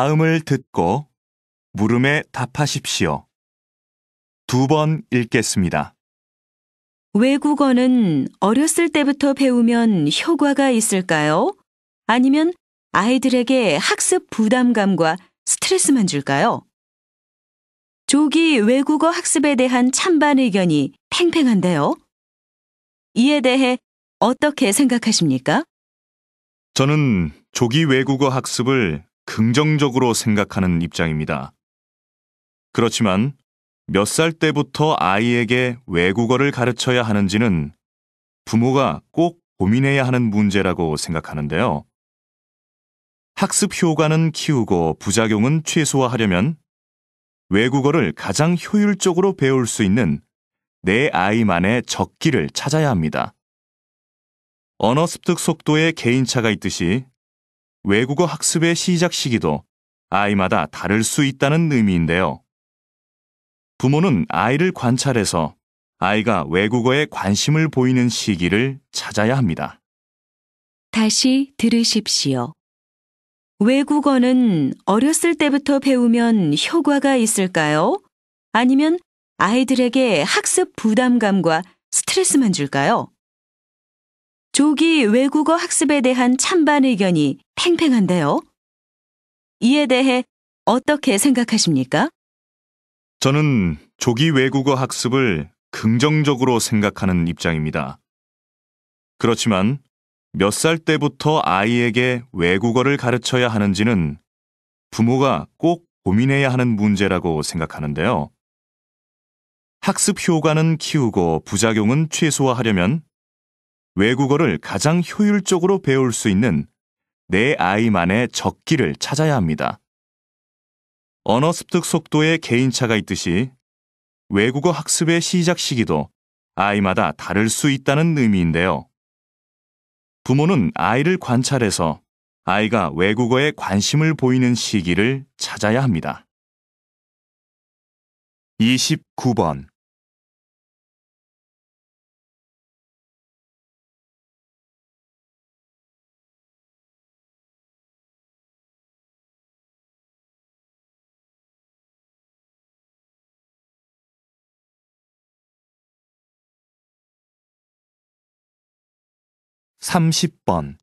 다음을 듣고 물음에 답하십시오. 두 번 읽겠습니다. 외국어는 어렸을 때부터 배우면 효과가 있을까요? 아니면 아이들에게 학습 부담감과 스트레스만 줄까요? 조기 외국어 학습에 대한 찬반 의견이 팽팽한데요. 이에 대해 어떻게 생각하십니까? 저는 조기 외국어 학습을 긍정적으로 생각하는 입장입니다. 그렇지만 몇 살 때부터 아이에게 외국어를 가르쳐야 하는지는 부모가 꼭 고민해야 하는 문제라고 생각하는데요. 학습 효과는 키우고 부작용은 최소화하려면 외국어를 가장 효율적으로 배울 수 있는 내 아이만의 적기를 찾아야 합니다. 언어 습득 속도에 개인차가 있듯이 외국어 학습의 시작 시기도 아이마다 다를 수 있다는 의미인데요. 부모는 아이를 관찰해서 아이가 외국어에 관심을 보이는 시기를 찾아야 합니다. 다시 들으십시오. 외국어는 어렸을 때부터 배우면 효과가 있을까요? 아니면 아이들에게 학습 부담감과 스트레스만 줄까요? 조기 외국어 학습에 대한 찬반 의견이 팽팽한데요. 이에 대해 어떻게 생각하십니까? 저는 조기 외국어 학습을 긍정적으로 생각하는 입장입니다. 그렇지만 몇 살 때부터 아이에게 외국어를 가르쳐야 하는지는 부모가 꼭 고민해야 하는 문제라고 생각하는데요. 학습 효과는 키우고 부작용은 최소화하려면 외국어를 가장 효율적으로 배울 수 있는 내 아이만의 적기를 찾아야 합니다. 언어 습득 속도에 개인차가 있듯이 외국어 학습의 시작 시기도 아이마다 다를 수 있다는 의미인데요. 부모는 아이를 관찰해서 아이가 외국어에 관심을 보이는 시기를 찾아야 합니다. 29번 30번